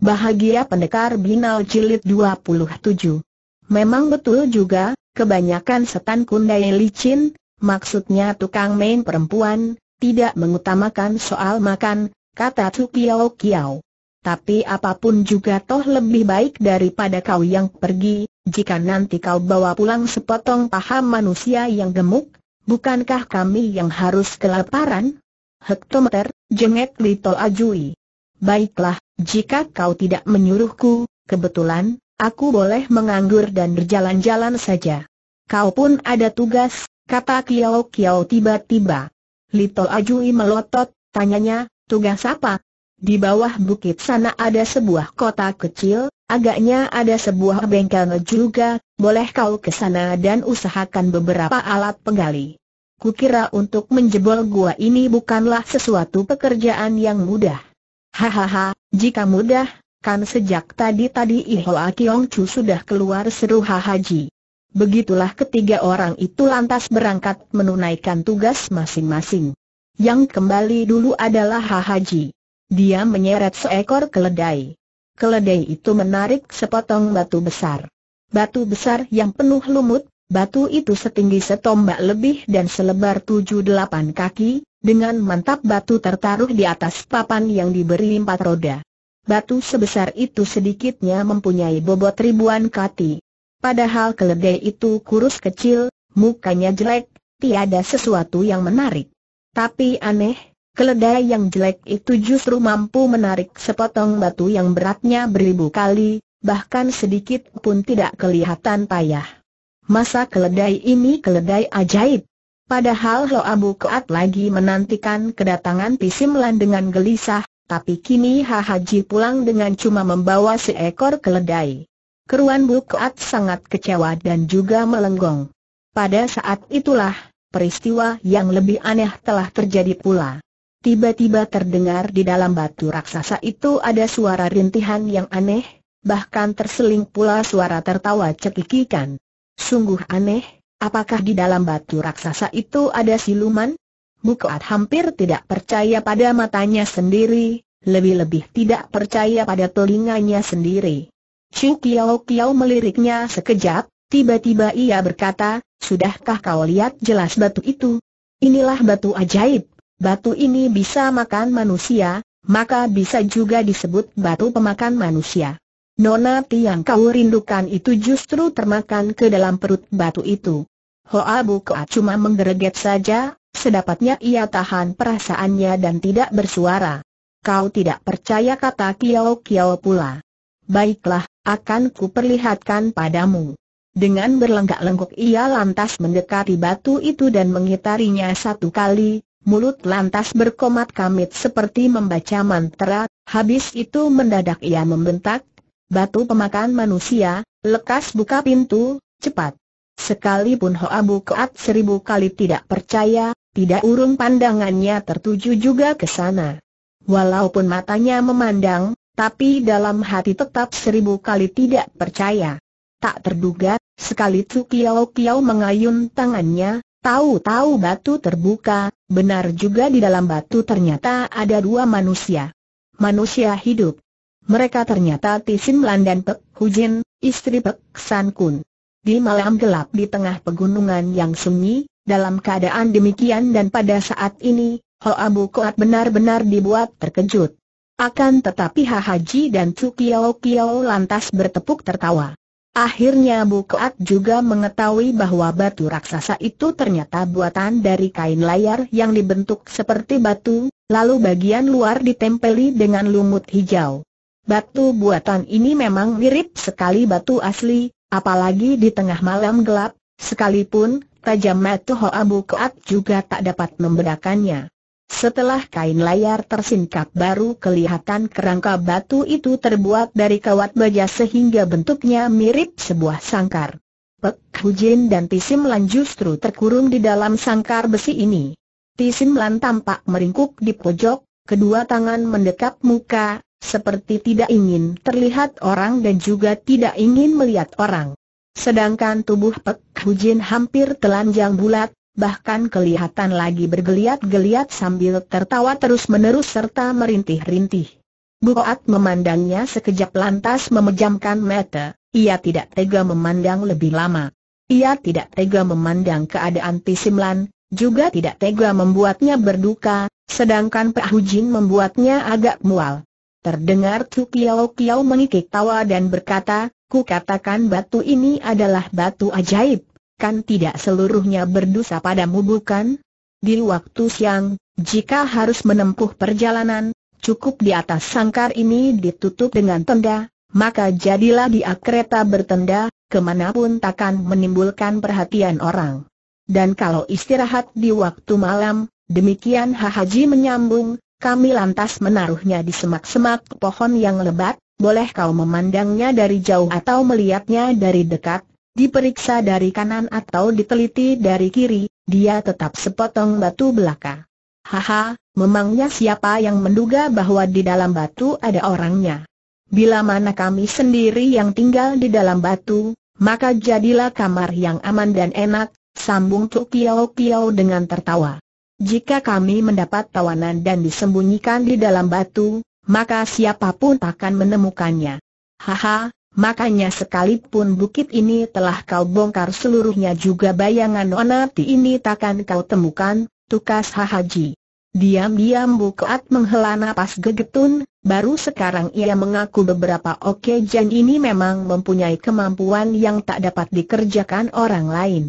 Bahagia Pendekar Binal Jilid 27 Memang betul juga, kebanyakan setan kundai licin, maksudnya tukang main perempuan, tidak mengutamakan soal makan, kata Tu Kiao Tapi apapun juga toh lebih baik daripada kau yang pergi, jika nanti kau bawa pulang sepotong paha manusia yang gemuk, bukankah kami yang harus kelaparan? Hektometer, jengek Little Ajui. Baiklah, jika kau tidak menyuruhku, kebetulan, aku boleh menganggur dan berjalan-jalan saja. Kau pun ada tugas, kata Kiao Kiao tiba-tiba. Lito Ajui melotot, tanyanya, tugas apa? Di bawah bukit sana ada sebuah kota kecil, agaknya ada sebuah bengkel juga, boleh kau ke sana dan usahakan beberapa alat penggali. Kukira untuk menjebol gua ini bukanlah sesuatu pekerjaan yang mudah. Hahaha, jika mudah, kan sejak tadi-tadi Ihoa Kiong Chu sudah keluar seru Hahaji. Begitulah ketiga orang itu lantas berangkat menunaikan tugas masing-masing. Yang kembali dulu adalah Hahaji. Dia menyeret seekor keledai. Keledai itu menarik sepotong batu besar. Batu besar yang penuh lumut, batu itu setinggi setombak lebih dan selebar tujuh delapan kaki, dengan mantap batu tertaruh di atas papan yang diberi empat roda. Batu sebesar itu sedikitnya mempunyai bobot ribuan kati. Padahal keledai itu kurus kecil, mukanya jelek, tiada sesuatu yang menarik. Tapi aneh, keledai yang jelek itu justru mampu menarik sepotong batu yang beratnya beribu kali, bahkan sedikit pun tidak kelihatan payah. Masa keledai ini keledai ajaib? Padahal Lo Abu Keat lagi menantikan kedatangan Pisimlan dengan gelisah, tapi kini Ha Haji pulang dengan cuma membawa seekor keledai. Keruan Bu Keat sangat kecewa dan juga melenggong. Pada saat itulah, peristiwa yang lebih aneh telah terjadi pula. Tiba-tiba terdengar di dalam batu raksasa itu ada suara rintihan yang aneh, bahkan terseling pula suara tertawa cekikikan. Sungguh aneh, Apakah di dalam batu raksasa itu ada siluman? Bukaat hampir tidak percaya pada matanya sendiri, lebih-lebih tidak percaya pada telinganya sendiri. Chu Kiao Kiao meliriknya sekejap, tiba-tiba ia berkata, Sudahkah kau lihat jelas batu itu? Inilah batu ajaib, batu ini bisa makan manusia, maka bisa juga disebut batu pemakan manusia. Nona Tiang kau rindukan itu justru termakan ke dalam perut batu itu. Hoa Bukoa cuma menggereget saja, sedapatnya ia tahan perasaannya dan tidak bersuara. Kau tidak percaya kata Kiao Kiao pula. Baiklah, akan ku perlihatkan padamu. Dengan berlenggak-lenggok ia lantas mendekati batu itu dan mengitarinya satu kali, mulut lantas berkomat kamit seperti membaca mantra, habis itu mendadak ia membentak, batu pemakan manusia, lekas buka pintu, cepat. Sekalipun Hoa keat seribu kali tidak percaya, tidak urung pandangannya tertuju juga ke sana. Walaupun matanya memandang, tapi dalam hati tetap seribu kali tidak percaya. Tak terduga, sekali Tu Kiao Kiao mengayun tangannya, tahu-tahu batu terbuka, benar juga di dalam batu ternyata ada dua manusia. Manusia hidup. Mereka ternyata Tisin Lan dan Pek Hujin, istri Pek San Kun. Di malam gelap di tengah pegunungan yang sunyi, dalam keadaan demikian dan pada saat ini, Ho Abu Koat benar-benar dibuat terkejut. Akan tetapi Ha Haji dan Chu Kiao Kiao lantas bertepuk tertawa. Akhirnya Bu Koat juga mengetahui bahwa batu raksasa itu ternyata buatan dari kain layar yang dibentuk seperti batu, lalu bagian luar ditempeli dengan lumut hijau. Batu buatan ini memang mirip sekali batu asli, Apalagi di tengah malam gelap, sekalipun tajam mata Hoa Bukoat juga tak dapat membedakannya. Setelah kain layar tersingkap baru kelihatan kerangka batu itu terbuat dari kawat baja sehingga bentuknya mirip sebuah sangkar. Pek Hujin dan Tisimlan justru terkurung di dalam sangkar besi ini. Tisimlan tampak meringkuk di pojok, kedua tangan mendekap muka, seperti tidak ingin terlihat orang dan juga tidak ingin melihat orang. Sedangkan tubuh Pek Hujin hampir telanjang bulat, bahkan kelihatan lagi bergeliat-geliat sambil tertawa terus-menerus serta merintih-rintih. Buat memandangnya sekejap lantas memejamkan mata, ia tidak tega memandang lebih lama. Ia tidak tega memandang keadaan Pisimlan, juga tidak tega membuatnya berduka, sedangkan Pak Hujin membuatnya agak mual. Terdengar Tu Piao Piao mengikik tawa dan berkata, ku katakan batu ini adalah batu ajaib, kan tidak seluruhnya berdosa padamu bukan? Di waktu siang, jika harus menempuh perjalanan, cukup di atas sangkar ini ditutup dengan tenda, maka jadilah di kereta bertenda, kemanapun takkan menimbulkan perhatian orang. Dan kalau istirahat di waktu malam, demikian Hahaji menyambung, kami lantas menaruhnya di semak-semak pohon yang lebat, boleh kau memandangnya dari jauh atau melihatnya dari dekat, diperiksa dari kanan atau diteliti dari kiri, dia tetap sepotong batu belaka. Haha, memangnya siapa yang menduga bahwa di dalam batu ada orangnya? Bila mana kami sendiri yang tinggal di dalam batu, maka jadilah kamar yang aman dan enak, sambung Tuk Kiao Kiao dengan tertawa. Jika kami mendapat tawanan dan disembunyikan di dalam batu, maka siapapun takkan menemukannya. Haha, makanya sekalipun bukit ini telah kau bongkar seluruhnya juga bayangan ti ini takkan kau temukan, tukas Hahaji. Diam-diam Bukoat menghela nafas gegetun, baru sekarang ia mengaku beberapa oke okejan ini memang mempunyai kemampuan yang tak dapat dikerjakan orang lain.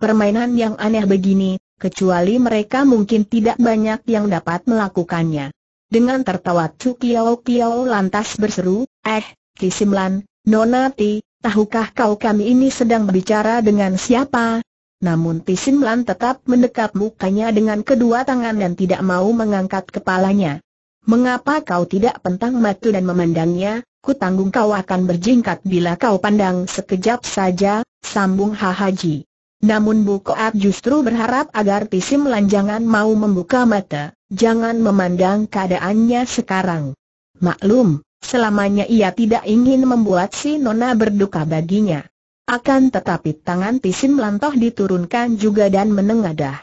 Permainan yang aneh begini, kecuali mereka mungkin tidak banyak yang dapat melakukannya. Dengan tertawa Chu Kiao Kiao lantas berseru, Eh, Kisimlan, Nonati, tahukah kau kami ini sedang berbicara dengan siapa? Namun Tisimlan tetap mendekap mukanya dengan kedua tangan dan tidak mau mengangkat kepalanya. Mengapa kau tidak pentang matu dan memandangnya? Ku tanggung kau akan berjingkat bila kau pandang sekejap saja, sambung Hahaji. Namun Bu Koat justru berharap agar Tisim Lanjangan mau membuka mata, jangan memandang keadaannya sekarang. Maklum, selamanya ia tidak ingin membuat si Nona berduka baginya. Akan tetapi tangan Tisim Lantoh diturunkan juga dan menengadah.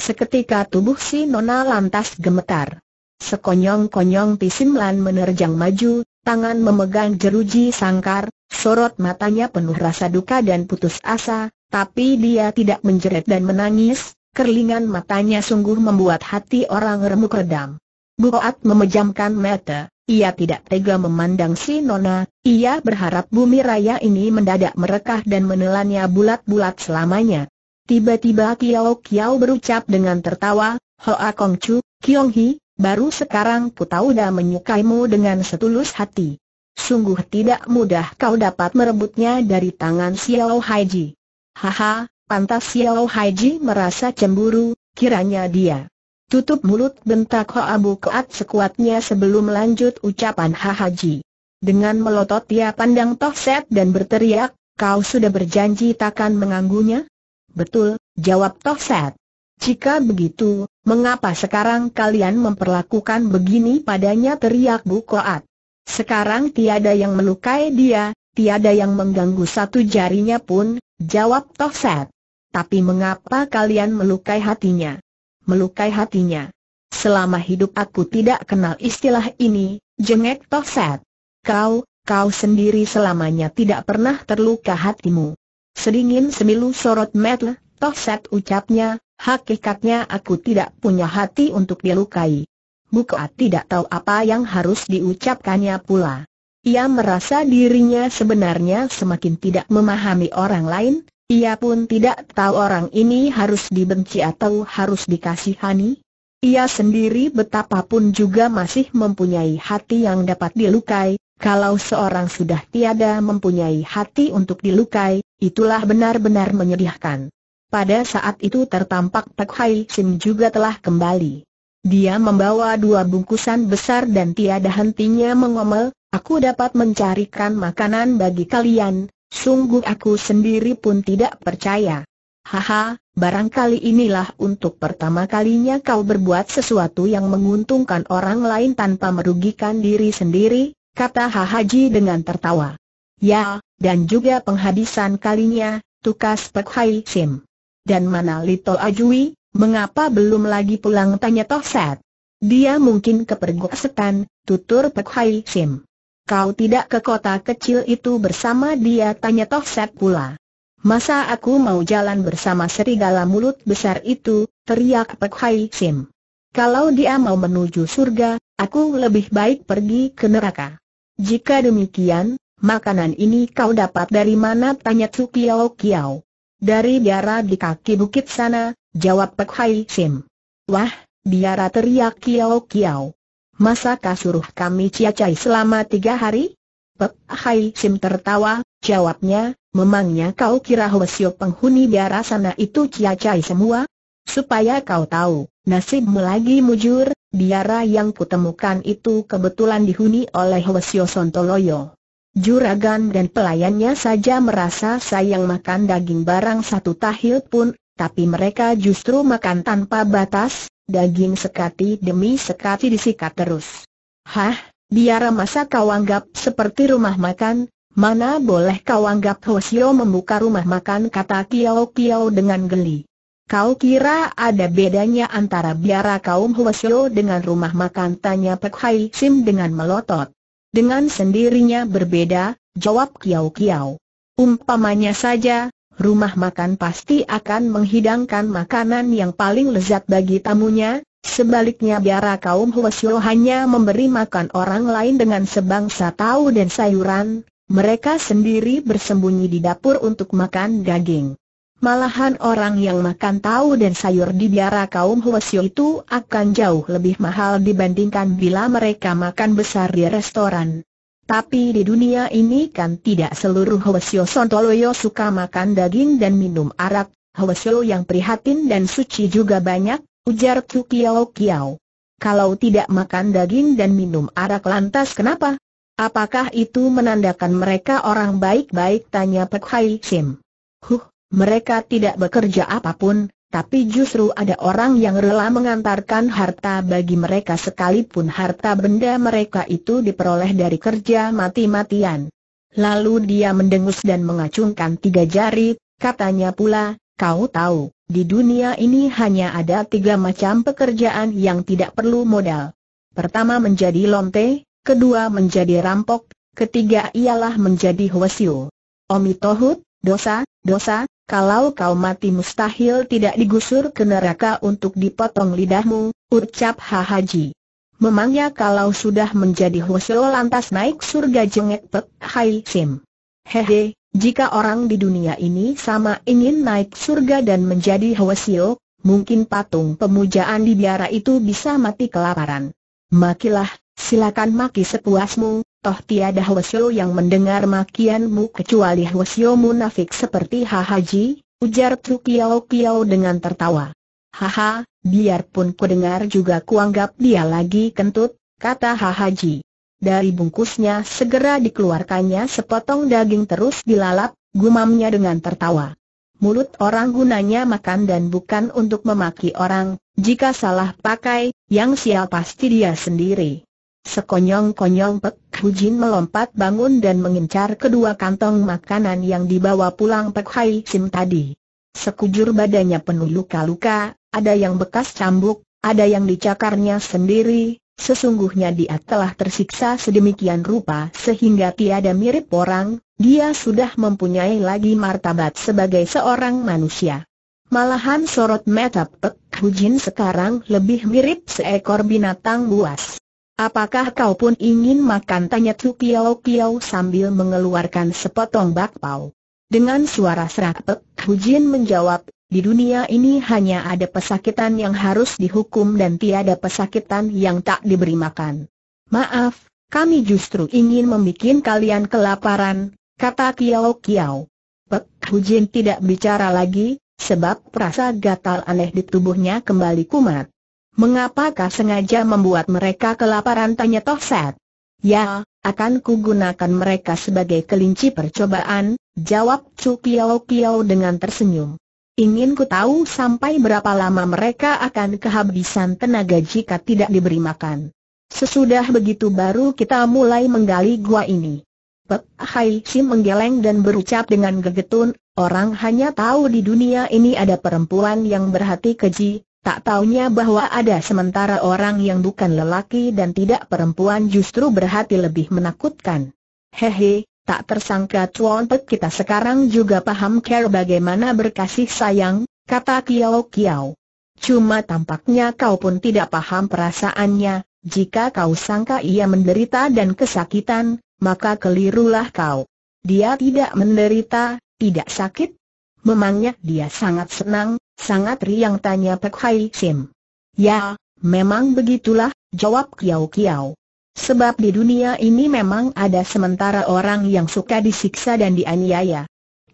Seketika tubuh si Nona lantas gemetar. Sekonyong-konyong Tisim Lan menerjang maju, tangan memegang jeruji sangkar, sorot matanya penuh rasa duka dan putus asa, tapi dia tidak menjerit dan menangis, kerlingan matanya sungguh membuat hati orang remuk redam. Buat memejamkan mata, ia tidak tega memandang si Nona, ia berharap bumi raya ini mendadak merekah dan menelannya bulat-bulat selamanya. Tiba-tiba Kiao Kiao berucap dengan tertawa, Hoa Kong Chu, Kiong Hi, baru sekarang ku tahu dah menyukaimu dengan setulus hati. Sungguh tidak mudah kau dapat merebutnya dari tangan Xiao Haiji. Haha, pantas Xiao Haiji merasa cemburu, kiranya dia. Tutup mulut bentak Hoa Bu Keat sekuatnya sebelum lanjut ucapan Haji. Dengan melotot dia pandang Toh Set dan berteriak, kau sudah berjanji takkan menganggunya? Betul, jawab Toh Set. Jika begitu, mengapa sekarang kalian memperlakukan begini padanya teriak Bu Keat? Sekarang tiada yang melukai dia, tiada yang mengganggu satu jarinya pun, jawab Toh Set. Tapi mengapa kalian melukai hatinya? Melukai hatinya. Selama hidup aku tidak kenal istilah ini, jengek Toh Set. Kau, kau sendiri selamanya tidak pernah terluka hatimu. Sedingin semilu sorot metel, Toh Set ucapnya, hakikatnya aku tidak punya hati untuk dilukai. Bukoat tidak tahu apa yang harus diucapkannya pula. Ia merasa dirinya sebenarnya semakin tidak memahami orang lain, ia pun tidak tahu orang ini harus dibenci atau harus dikasihani. Ia sendiri betapapun juga masih mempunyai hati yang dapat dilukai, kalau seorang sudah tiada mempunyai hati untuk dilukai, itulah benar-benar menyedihkan. Pada saat itu tertampak Pek Hai Sim juga telah kembali. Dia membawa dua bungkusan besar dan tiada hentinya mengomel, aku dapat mencarikan makanan bagi kalian, sungguh aku sendiri pun tidak percaya. Haha, barangkali inilah untuk pertama kalinya kau berbuat sesuatu yang menguntungkan orang lain tanpa merugikan diri sendiri, kata Hahaji dengan tertawa. Ya, dan juga penghabisan kalinya, tukas Pek Hai Sim. Dan mana Lito Ajui, Mengapa belum lagi pulang tanya Tohset. Dia mungkin kepergok setan, tutur Pek Hai Sim. Kau tidak ke kota kecil itu bersama dia tanya Tohset pula. Masa aku mau jalan bersama serigala mulut besar itu, teriak Pek Hai Sim. Kalau dia mau menuju surga, aku lebih baik pergi ke neraka. Jika demikian, makanan ini kau dapat dari mana tanya Tsukiao Kiao. Dari biara di kaki bukit sana, jawab Pek Hai Sim. Wah, biara teriak kiau kiau. Masakah suruh kami ciacai selama tiga hari? Pek Hai Sim tertawa, jawabnya, memangnya kau kira Hwasyo penghuni biara sana itu ciacai semua? Supaya kau tahu, nasibmu lagi mujur, biara yang kutemukan itu kebetulan dihuni oleh Hwasyo Sontoloyo. Juragan dan pelayannya saja merasa sayang makan daging barang satu tahil pun tapi mereka justru makan tanpa batas, daging sekati demi sekati disikat terus. Hah, biar masa kau anggap seperti rumah makan, mana boleh kau anggap Hosio membuka rumah makan kata Kiao Kiao dengan geli. Kau kira ada bedanya antara biara kaum Hwasyo dengan rumah makan tanya Pek Hai Sim dengan melotot. Dengan sendirinya berbeda, jawab Kiao Kiao. Umpamanya saja, rumah makan pasti akan menghidangkan makanan yang paling lezat bagi tamunya, sebaliknya biara kaum Hwasyo hanya memberi makan orang lain dengan sebangsa tahu dan sayuran, mereka sendiri bersembunyi di dapur untuk makan daging. Malahan orang yang makan tahu dan sayur di biara kaum Hwasyo itu akan jauh lebih mahal dibandingkan bila mereka makan besar di restoran. Tapi di dunia ini kan tidak seluruh Hwasyo Sontoloyo suka makan daging dan minum arak, Hwasyo yang prihatin dan suci juga banyak, ujar Tu Kiao Kiao. Kalau tidak makan daging dan minum arak lantas kenapa? Apakah itu menandakan mereka orang baik-baik tanya Pek Hai Sim? Huh, mereka tidak bekerja apapun, tapi justru ada orang yang rela mengantarkan harta bagi mereka sekalipun harta benda mereka itu diperoleh dari kerja mati-matian. Lalu dia mendengus dan mengacungkan tiga jari, katanya pula, kau tahu, di dunia ini hanya ada tiga macam pekerjaan yang tidak perlu modal. Pertama menjadi lonte, kedua menjadi rampok, ketiga ialah menjadi hwesiu. Omitohut, dosa, dosa, kalau kau mati mustahil tidak digusur ke neraka untuk dipotong lidahmu, ucap Hahaji. Memangnya kalau sudah menjadi husel lantas naik surga jengek pek hai sim. Hehe, jika orang di dunia ini sama ingin naik surga dan menjadi husel, mungkin patung pemujaan di biara itu bisa mati kelaparan. Makilah, silakan maki sepuasmu, toh tiada Hwasyo yang mendengar makianmu kecuali Hwasyo munafik seperti Hahaji, ujar Tru Kiao Kiao dengan tertawa. Haha, biarpun ku dengar juga kuanggap dia lagi kentut, kata Hahaji. Dari bungkusnya segera dikeluarkannya sepotong daging terus dilalap, gumamnya dengan tertawa. Mulut orang gunanya makan dan bukan untuk memaki orang, jika salah pakai, yang sial pasti dia sendiri. Sekonyong-konyong Pek Hujin melompat bangun dan mengincar kedua kantong makanan yang dibawa pulang Pek Hai Sim tadi. Sekujur badannya penuh luka-luka, ada yang bekas cambuk, ada yang dicakarnya sendiri, sesungguhnya dia telah tersiksa sedemikian rupa sehingga tiada mirip orang, dia sudah mempunyai lagi martabat sebagai seorang manusia. Malahan sorot mata Pek Hujin sekarang lebih mirip seekor binatang buas. Apakah kau pun ingin makan? Tanya Tu Kiao Kiao sambil mengeluarkan sepotong bakpao. Dengan suara serak Hu Jin menjawab, di dunia ini hanya ada pesakitan yang harus dihukum dan tiada pesakitan yang tak diberi makan. Maaf, kami justru ingin membuat kalian kelaparan, kata Kiao Kiao. Pek Hu Jin tidak bicara lagi, sebab perasa gatal aneh di tubuhnya kembali kumat. Mengapakah sengaja membuat mereka kelaparan tanya Tohset? Ya, akan kugunakan mereka sebagai kelinci percobaan, jawab Chu Kiao Kiao dengan tersenyum. Ingin ku tahu sampai berapa lama mereka akan kehabisan tenaga jika tidak diberi makan. Sesudah begitu baru kita mulai menggali gua ini. Pek Hai Sim menggeleng dan berucap dengan gegetun, orang hanya tahu di dunia ini ada perempuan yang berhati keji, Tak taunya bahwa ada sementara orang yang bukan lelaki dan tidak perempuan justru berhati lebih menakutkan. Hehe, tak tersangka Tuan Pek kita sekarang juga paham care bagaimana berkasih sayang, kata Kiao Kiao. Cuma tampaknya kau pun tidak paham perasaannya, jika kau sangka ia menderita dan kesakitan, maka kelirulah kau. Dia tidak menderita, tidak sakit. Memangnya dia sangat senang, Sangat riang tanya Pek Hai Sim. Ya, memang begitulah, jawab Kiau Kiau. Sebab di dunia ini memang ada sementara orang yang suka disiksa dan dianiaya.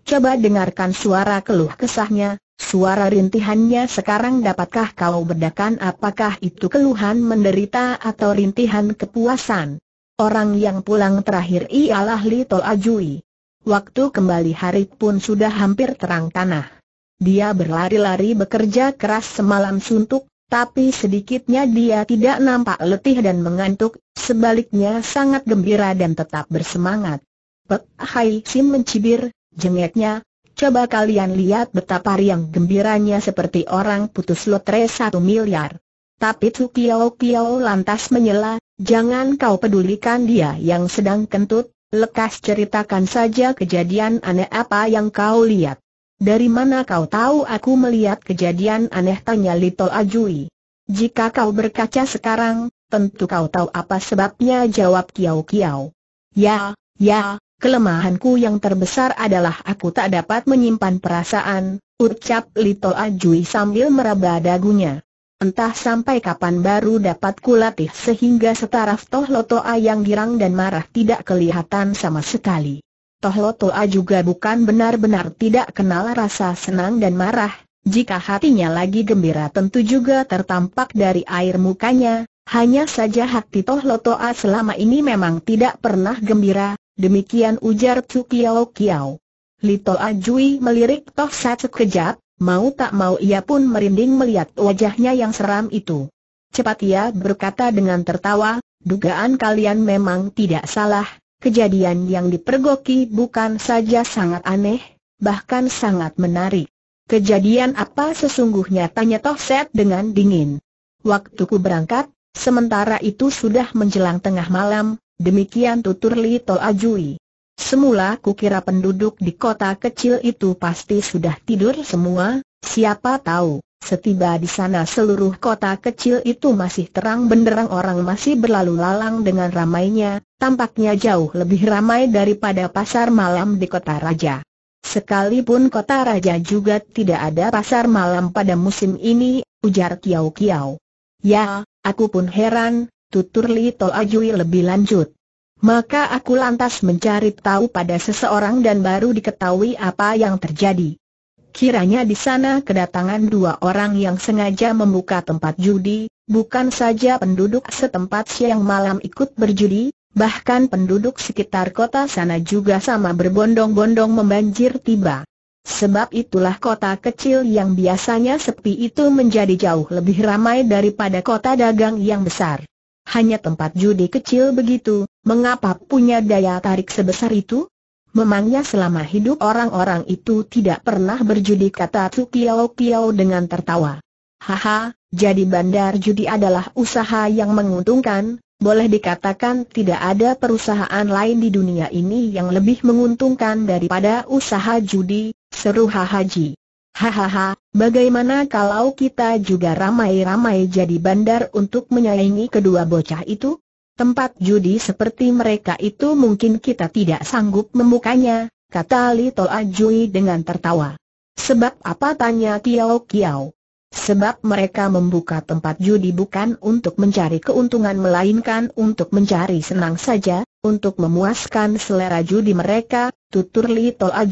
Coba dengarkan suara keluh kesahnya, suara rintihannya sekarang dapatkah kau bedakan apakah itu keluhan menderita atau rintihan kepuasan? Orang yang pulang terakhir ialah Little Ajui. Waktu kembali hari pun sudah hampir terang tanah. Dia berlari-lari bekerja keras semalam suntuk, tapi sedikitnya dia tidak nampak letih dan mengantuk, sebaliknya sangat gembira dan tetap bersemangat. Pek Hai Sim mencibir, jengeknya, coba kalian lihat betapa riang gembiranya seperti orang putus lotre satu miliar. Tapi Tu Kiao Kiao lantas menyela, jangan kau pedulikan dia yang sedang kentut, lekas ceritakan saja kejadian aneh apa yang kau lihat. Dari mana kau tahu aku melihat kejadian aneh tanya Lito Ajui? Jika kau berkaca sekarang, tentu kau tahu apa sebabnya jawab Kiao Kiao. Ya, ya, kelemahanku yang terbesar adalah aku tak dapat menyimpan perasaan, ucap Lito Ajui sambil meraba dagunya. Entah sampai kapan baru dapat kulatih sehingga setaraf Toh Lotoa yang girang dan marah tidak kelihatan sama sekali. Tohlo Toa juga bukan benar-benar tidak kenal rasa senang dan marah, jika hatinya lagi gembira tentu juga tertampak dari air mukanya, hanya saja hati Tohlo Toa selama ini memang tidak pernah gembira, demikian ujar Tsu Kiao Kiao. Li Jui melirik Toh Sat sekejap, mau tak mau ia pun merinding melihat wajahnya yang seram itu. Cepat ia berkata dengan tertawa, dugaan kalian memang tidak salah, Kejadian yang dipergoki bukan saja sangat aneh, bahkan sangat menarik. Kejadian apa sesungguhnya tanya Tohset dengan dingin. Waktu ku berangkat, sementara itu sudah menjelang tengah malam, demikian tutur Li Tol Ajui. Semula kukira penduduk di kota kecil itu pasti sudah tidur semua, siapa tahu. Setiba di sana seluruh kota kecil itu masih terang benderang orang masih berlalu lalang dengan ramainya, tampaknya jauh lebih ramai daripada pasar malam di kota raja. Sekalipun kota raja juga tidak ada pasar malam pada musim ini, ujar Kiao Kiao. Ya, aku pun heran, tutur Li Tol Ajui lebih lanjut. Maka aku lantas mencari tahu pada seseorang dan baru diketahui apa yang terjadi. Kiranya di sana kedatangan dua orang yang sengaja membuka tempat judi, bukan saja penduduk setempat siang malam ikut berjudi, bahkan penduduk sekitar kota sana juga sama berbondong-bondong membanjir tiba. Sebab itulah kota kecil yang biasanya sepi itu menjadi jauh lebih ramai daripada kota dagang yang besar. Hanya tempat judi kecil begitu, mengapa punya daya tarik sebesar itu? Memangnya selama hidup orang-orang itu tidak pernah berjudi kata Su Kiao Kiao dengan tertawa. Haha, jadi bandar judi adalah usaha yang menguntungkan, boleh dikatakan tidak ada perusahaan lain di dunia ini yang lebih menguntungkan daripada usaha judi, seru Hahaji. Hahaha, bagaimana kalau kita juga ramai-ramai jadi bandar untuk menyaingi kedua bocah itu? Tempat judi seperti mereka itu mungkin kita tidak sanggup membukanya, kata Li Toa dengan tertawa. Sebab apa tanya Kiao Kiao? Sebab mereka membuka tempat judi bukan untuk mencari keuntungan melainkan untuk mencari senang saja, untuk memuaskan selera judi mereka, tutur Li Toa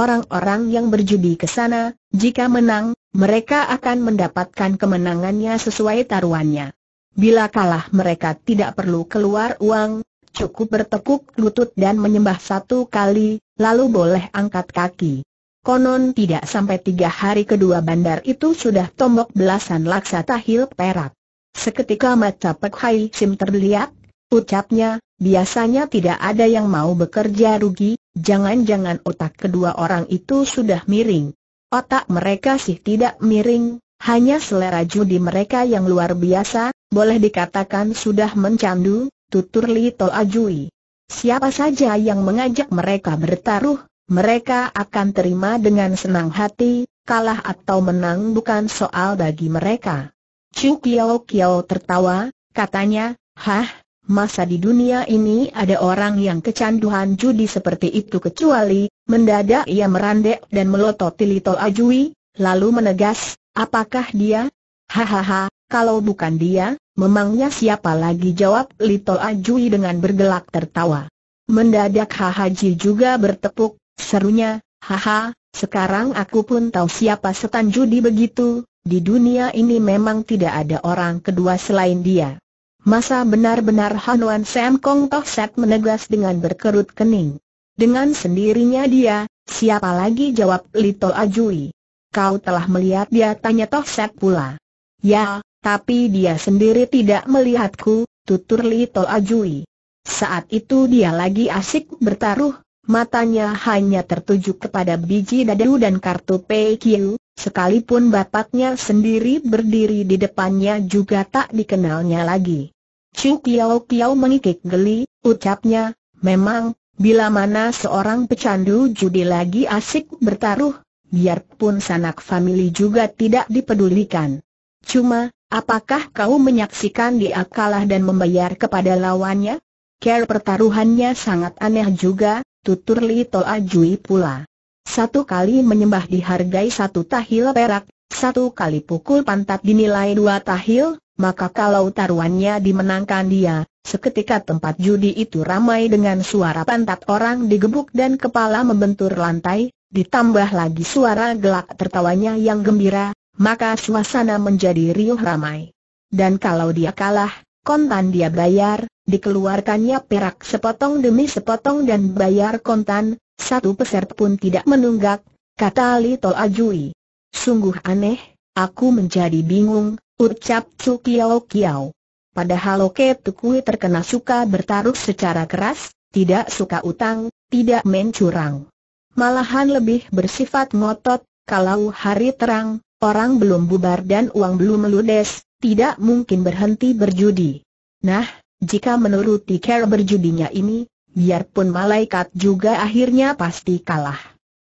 Orang-orang yang berjudi ke sana, jika menang, mereka akan mendapatkan kemenangannya sesuai taruhannya. Bila kalah mereka tidak perlu keluar uang, cukup bertekuk lutut dan menyembah satu kali, lalu boleh angkat kaki. Konon tidak sampai tiga hari kedua bandar itu sudah tombok belasan laksa tahil perak. Seketika mata Pek Hai Sim terlihat, ucapnya, biasanya tidak ada yang mau bekerja rugi, jangan-jangan otak kedua orang itu sudah miring. Otak mereka sih tidak miring, hanya selera judi mereka yang luar biasa, boleh dikatakan sudah mencandu, tutur Lito Ajui. Siapa saja yang mengajak mereka bertaruh, mereka akan terima dengan senang hati, kalah atau menang bukan soal bagi mereka. Chu Kiao Kiao tertawa, katanya, Hah, masa di dunia ini ada orang yang kecanduan judi seperti itu kecuali, mendadak ia merandek dan melototi Lito Ajui, lalu menegas, apakah dia? Hahaha, kalau bukan dia, memangnya siapa lagi jawab Lito Ajui dengan bergelak tertawa. Mendadak Hahaji juga bertepuk, serunya, haha, sekarang aku pun tahu siapa setan judi begitu, di dunia ini memang tidak ada orang kedua selain dia. Masa benar-benar Hanwan Sam Kong Toh Set menegas dengan berkerut kening. Dengan sendirinya dia, siapa lagi jawab Lito Ajui. Kau telah melihat dia tanya Toh Set pula. Ya, tapi dia sendiri tidak melihatku, tutur Lito Ajui. Saat itu dia lagi asik bertaruh, matanya hanya tertuju kepada biji dadu dan kartu PQ, sekalipun bapaknya sendiri berdiri di depannya juga tak dikenalnya lagi. Chu Kiao Kiao mengikik geli, ucapnya, memang, bila mana seorang pecandu judi lagi asik bertaruh, biarpun sanak famili juga tidak dipedulikan. Cuma, Apakah kau menyaksikan dia kalah dan membayar kepada lawannya? Care pertaruhannya sangat aneh juga, tutur Li Toa Jui pula. Satu kali menyembah dihargai satu tahil perak, satu kali pukul pantat dinilai dua tahil, maka kalau taruhannya dimenangkan dia, seketika tempat judi itu ramai dengan suara pantat orang digebuk dan kepala membentur lantai, ditambah lagi suara gelak tertawanya yang gembira, maka suasana menjadi riuh ramai. Dan kalau dia kalah, kontan dia bayar, dikeluarkannya perak sepotong demi sepotong dan bayar kontan, satu peser pun tidak menunggak, kata Lito Ajui. Sungguh aneh, aku menjadi bingung, ucap Cu Kiao Kiao. Padahal Oke Tukui terkena suka bertaruh secara keras, tidak suka utang, tidak mencurang. Malahan lebih bersifat ngotot, kalau hari terang, Orang belum bubar dan uang belum meludes, tidak mungkin berhenti berjudi. Nah, jika menuruti cara berjudinya ini, biarpun malaikat juga akhirnya pasti kalah.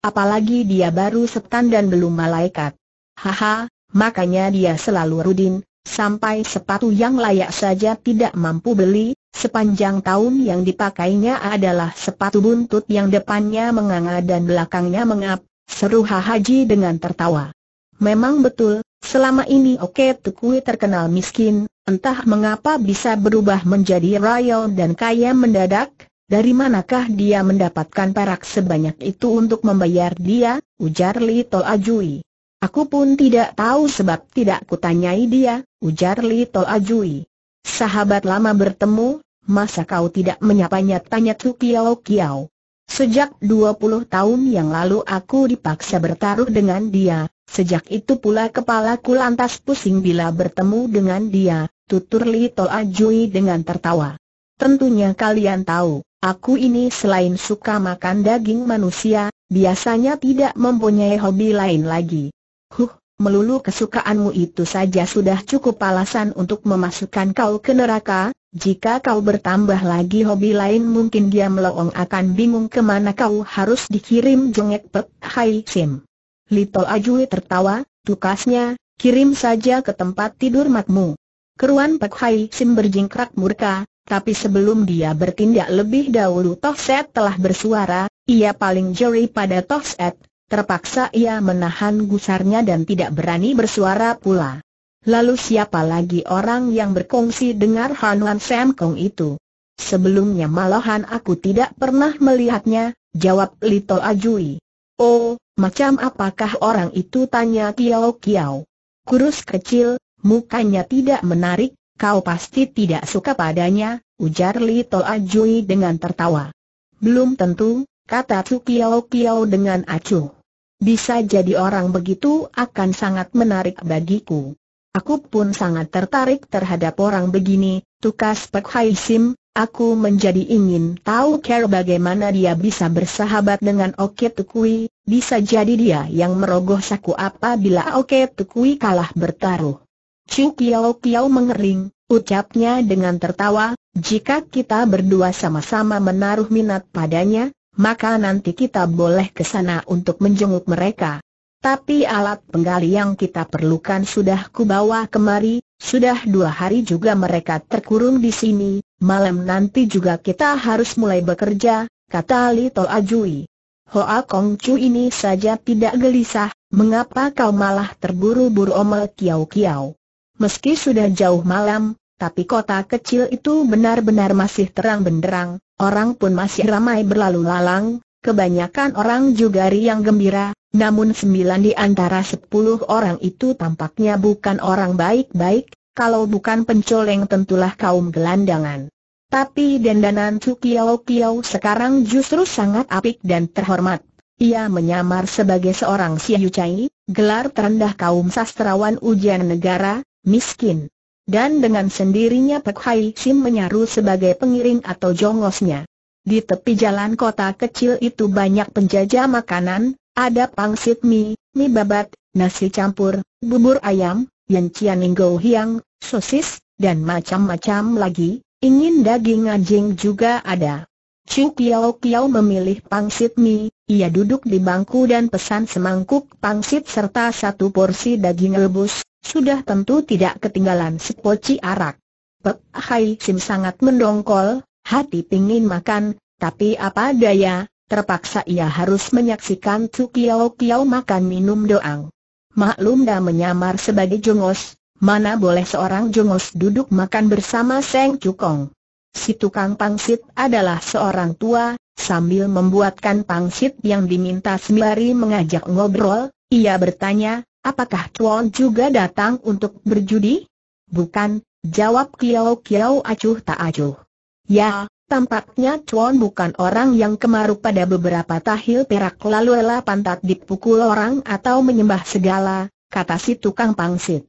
Apalagi dia baru setan dan belum malaikat. Haha, makanya dia selalu rudin, sampai sepatu yang layak saja tidak mampu beli, Sepanjang tahun yang dipakainya adalah sepatu buntut yang depannya menganga dan belakangnya mengap, seru Haji dengan tertawa. Memang betul, selama ini Oke Tukui terkenal miskin, entah mengapa bisa berubah menjadi raya dan kaya mendadak, dari manakah dia mendapatkan perak sebanyak itu untuk membayar dia, ujar Li Tol Ajui. Aku pun tidak tahu sebab tidak kutanyai dia, ujar Li Tol Ajui. Sahabat lama bertemu, masa kau tidak menyapanya tanya Tukiao Kiao. Sejak 20 tahun yang lalu aku dipaksa bertaruh dengan dia, sejak itu pula kepalaku lantas pusing bila bertemu dengan dia, tutur Li Toa dengan tertawa. Tentunya kalian tahu, aku ini selain suka makan daging manusia, biasanya tidak mempunyai hobi lain lagi. Huh, melulu kesukaanmu itu saja sudah cukup alasan untuk memasukkan kau ke neraka, jika kau bertambah lagi hobi lain mungkin dia meloong akan bingung kemana kau harus dikirim jengek Pek Hai Sim. Little Ajui tertawa, tukasnya, kirim saja ke tempat tidur matmu. Keruan Pek Hai Sim berjingkrak murka, tapi sebelum dia bertindak lebih dahulu Toh Set telah bersuara, ia paling jeri pada Toh Set, terpaksa ia menahan gusarnya dan tidak berani bersuara pula. Lalu siapa lagi orang yang berkongsi dengar Wan Sam Kong itu? Sebelumnya malahan aku tidak pernah melihatnya, jawab Lito Ajui. Oh, macam apakah orang itu tanya Kiao Kiao? Kurus kecil, mukanya tidak menarik, kau pasti tidak suka padanya, ujar Lito Ajui dengan tertawa. Belum tentu, kata Kiao Kiao dengan acuh. Bisa jadi orang begitu akan sangat menarik bagiku. Aku pun sangat tertarik terhadap orang begini, tukas Pek Hai Sim, aku menjadi ingin tahu care bagaimana dia bisa bersahabat dengan Oke Tukui, bisa jadi dia yang merogoh saku apabila Oke Tukui kalah bertaruh. Chu Kiao Kiao mengering, ucapnya dengan tertawa, jika kita berdua sama-sama menaruh minat padanya, maka nanti kita boleh ke sana untuk menjenguk mereka. Tapi alat penggali yang kita perlukan sudah kubawa kemari, sudah dua hari juga mereka terkurung di sini, malam nanti juga kita harus mulai bekerja, kata Li Ajui. Hoa Kong Chu ini saja tidak gelisah, mengapa kau malah terburu-buru omel kiau kiau? Meski sudah jauh malam, tapi kota kecil itu benar-benar masih terang benderang, orang pun masih ramai berlalu lalang, kebanyakan orang juga riang gembira, namun sembilan di antara sepuluh orang itu tampaknya bukan orang baik-baik, kalau bukan pencoleng tentulah kaum gelandangan. Tapi dendanan Chu Kiao Kiao sekarang justru sangat apik dan terhormat. Ia menyamar sebagai seorang Siu Chai, gelar terendah kaum sastrawan ujian negara, miskin. Dan dengan sendirinya Pek Hai Sim menyaru sebagai pengiring atau jongosnya. Di tepi jalan kota kecil itu banyak penjajah makanan, ada pangsit mie, mie babat, nasi campur, bubur ayam, yancian inggo hiang, sosis, dan macam-macam lagi, ingin daging anjing juga ada. Chu Kiao Kiao memilih pangsit mie, ia duduk di bangku dan pesan semangkuk pangsit serta satu porsi daging rebus, sudah tentu tidak ketinggalan sepoci arak. Pek Hai Sim sangat mendongkol, hati pingin makan, tapi apa daya, terpaksa ia harus menyaksikan Cu Kiao Kiao makan minum doang. Maklum dah menyamar sebagai jongos, mana boleh seorang jongos duduk makan bersama Seng Cukong. Si tukang pangsit adalah seorang tua, sambil membuatkan pangsit yang diminta sembari mengajak ngobrol, ia bertanya, apakah Tuan juga datang untuk berjudi? Bukan, jawab Kiao Kiao acuh tak acuh. Ya, Tampaknya Chuan bukan orang yang kemaruk pada beberapa tahil perak lalu ela pantat dipukul orang atau menyembah segala, kata si tukang pangsit.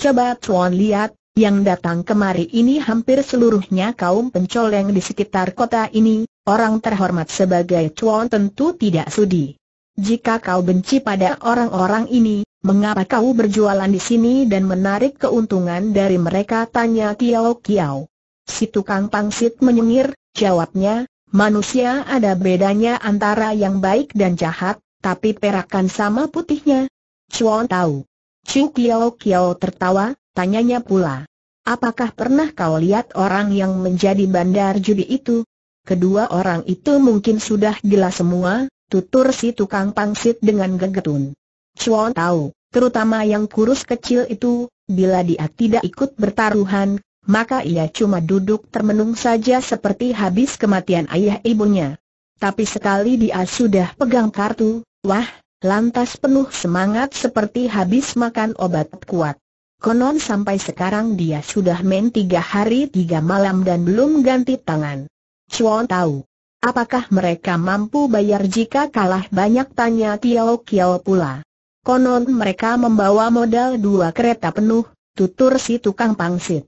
Coba Chuan lihat, yang datang kemari ini hampir seluruhnya kaum pencoleng di sekitar kota ini, orang terhormat sebagai Chuan tentu tidak sudi. Jika kau benci pada orang-orang ini, mengapa kau berjualan di sini dan menarik keuntungan dari mereka? Tanya Kiao Kiao. Si tukang pangsit menyengir, jawabnya, manusia ada bedanya antara yang baik dan jahat, tapi perakan sama putihnya. Cuan tahu. Chu Kiao Kiao tertawa, tanyanya pula. Apakah pernah kau lihat orang yang menjadi bandar judi itu? Kedua orang itu mungkin sudah gila semua, tutur si tukang pangsit dengan gegetun. Cuan tahu, terutama yang kurus kecil itu, bila dia tidak ikut bertaruhan, maka ia cuma duduk termenung saja seperti habis kematian ayah ibunya. Tapi sekali dia sudah pegang kartu, wah, lantas penuh semangat seperti habis makan obat kuat. Konon sampai sekarang dia sudah main tiga hari tiga malam dan belum ganti tangan. Chuan tahu. Apakah mereka mampu bayar jika kalah banyak tanya Kiao Kiao pula. Konon mereka membawa modal dua kereta penuh, tutur si tukang pangsit.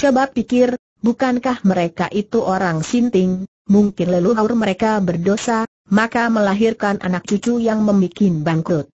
Coba pikir, bukankah mereka itu orang sinting, mungkin leluhur mereka berdosa, maka melahirkan anak cucu yang membuat bangkrut.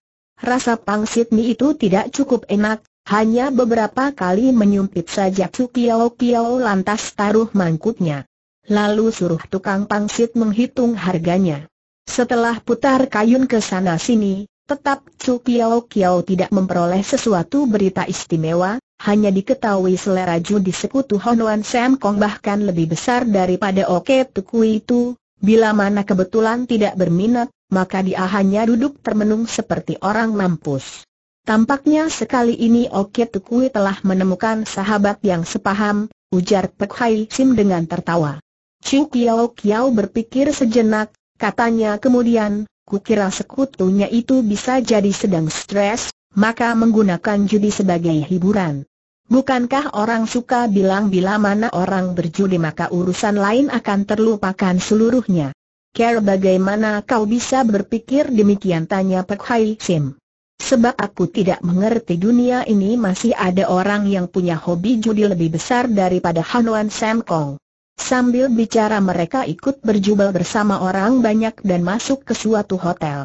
Rasa pangsit mie itu tidak cukup enak, hanya beberapa kali menyumpit saja Cu Kiao lantas taruh mangkuknya. Lalu suruh tukang pangsit menghitung harganya. Setelah putar kayun ke sana sini, tetap Cu Kiao Kiao tidak memperoleh sesuatu berita istimewa, hanya diketahui selera judi sekutu Wan Sam Kong bahkan lebih besar daripada Oke Tukui itu, bila mana kebetulan tidak berminat, maka dia hanya duduk termenung seperti orang mampus. Tampaknya sekali ini Oke Tukui telah menemukan sahabat yang sepaham, ujar Pek Hai Sim dengan tertawa. Chu Kiao Kiao berpikir sejenak, katanya kemudian, kukira sekutunya itu bisa jadi sedang stres, maka menggunakan judi sebagai hiburan. Bukankah orang suka bilang bila mana orang berjudi maka urusan lain akan terlupakan seluruhnya? Care bagaimana kau bisa berpikir demikian tanya Pak Hai Sim. Sebab aku tidak mengerti dunia ini masih ada orang yang punya hobi judi lebih besar daripada Hanuan Sam Kong. Sambil bicara mereka ikut berjubel bersama orang banyak dan masuk ke suatu hotel.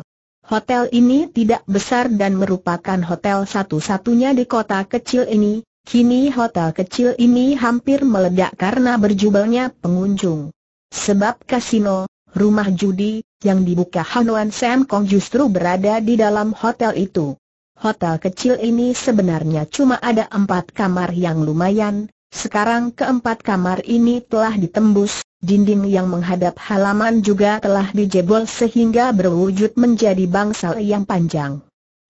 Hotel ini tidak besar dan merupakan hotel satu-satunya di kota kecil ini, kini hotel kecil ini hampir meledak karena berjubelnya pengunjung. Sebab kasino, rumah judi, yang dibuka Hanuan Sam Kong justru berada di dalam hotel itu. Hotel kecil ini sebenarnya cuma ada empat kamar yang lumayan, sekarang keempat kamar ini telah ditembus, dinding yang menghadap halaman juga telah dijebol sehingga berwujud menjadi bangsal yang panjang.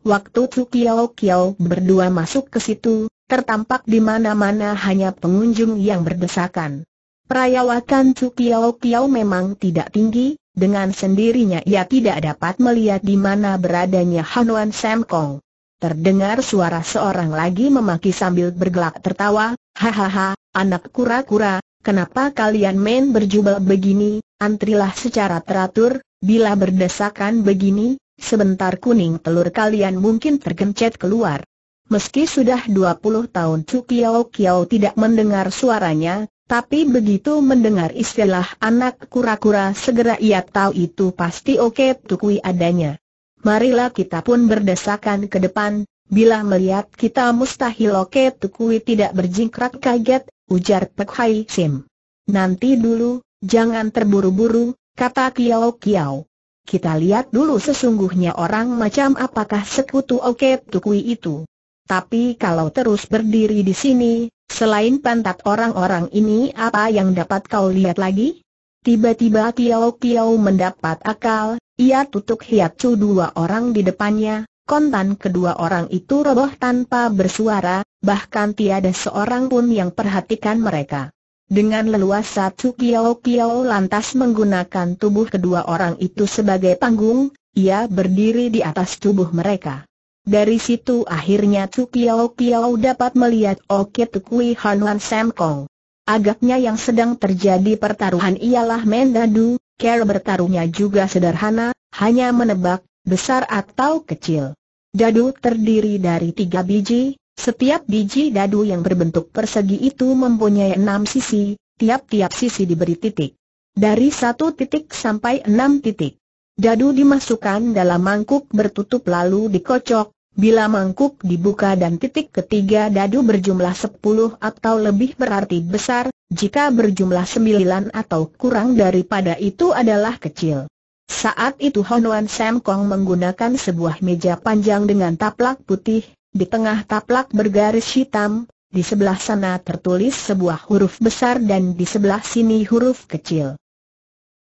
Waktu Tu Kiao Kiao berdua masuk ke situ, tertampak di mana-mana hanya pengunjung yang berdesakan. Perayawakan Tu Kiao Kiao memang tidak tinggi, dengan sendirinya ia tidak dapat melihat di mana beradanya Hanuan Sam Kong. Terdengar suara seorang lagi memaki sambil bergelak tertawa, hahaha, anak kura-kura, kenapa kalian main berjubel begini, antrilah secara teratur, bila berdesakan begini, sebentar kuning telur kalian mungkin tergencet keluar. Meski sudah 20 tahun Chu Kiao Kiao tidak mendengar suaranya, tapi begitu mendengar istilah anak kura-kura segera ia tahu itu pasti oke okay, tukui adanya marilah kita pun berdesakan ke depan, bila melihat kita mustahil Oke Tukui tidak berjingkrak kaget, ujar Pek Hai Sim. Nanti dulu, jangan terburu-buru, kata Kiao Kiao. Kita lihat dulu sesungguhnya orang macam apakah sekutu Oke Tukui itu. Tapi kalau terus berdiri di sini, selain pantat orang-orang ini apa yang dapat kau lihat lagi? Tiba-tiba Tiao Tiao mendapat akal, ia tutup Hiat cu dua orang di depannya, kontan kedua orang itu roboh tanpa bersuara, bahkan tiada seorang pun yang perhatikan mereka. Dengan leluasa Kiao Kiao lantas menggunakan tubuh kedua orang itu sebagai panggung, ia berdiri di atas tubuh mereka. Dari situ akhirnya Kiao Kiao dapat melihat Oke Tukui Hanwan Sam Kong. Agaknya yang sedang terjadi pertaruhan ialah Mendadu, care bertaruhnya juga sederhana, hanya menebak, besar atau kecil. Dadu terdiri dari tiga biji, setiap biji dadu yang berbentuk persegi itu mempunyai enam sisi, tiap-tiap sisi diberi titik. Dari satu titik sampai enam titik. Dadu dimasukkan dalam mangkuk bertutup lalu dikocok, Bila mangkuk dibuka dan titik ketiga dadu berjumlah 10 atau lebih berarti besar, jika berjumlah 9 atau kurang daripada itu adalah kecil. Saat itu Honuan Sam Kong menggunakan sebuah meja panjang dengan taplak putih, di tengah taplak bergaris hitam, di sebelah sana tertulis sebuah huruf besar dan di sebelah sini huruf kecil.